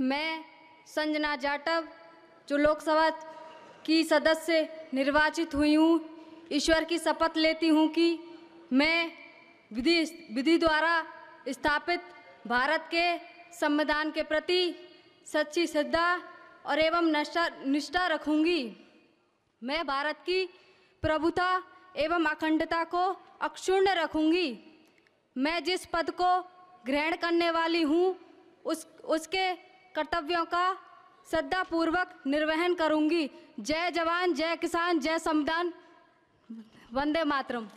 मैं संजना जाटव जो लोकसभा की सदस्य निर्वाचित हुई हूँ ईश्वर की शपथ लेती हूँ कि मैं विधि विधि द्वारा स्थापित भारत के संविधान के प्रति सच्ची श्रद्धा और एवं निष्ठा निष्ठा रखूँगी मैं भारत की प्रभुता एवं अखंडता को अक्षुण्ण रखूँगी मैं जिस पद को ग्रहण करने वाली हूँ उस उसके कर्तव्यों का श्रद्धापूर्वक निर्वहन करूंगी जय जवान जय किसान जय संविधान वंदे मातरम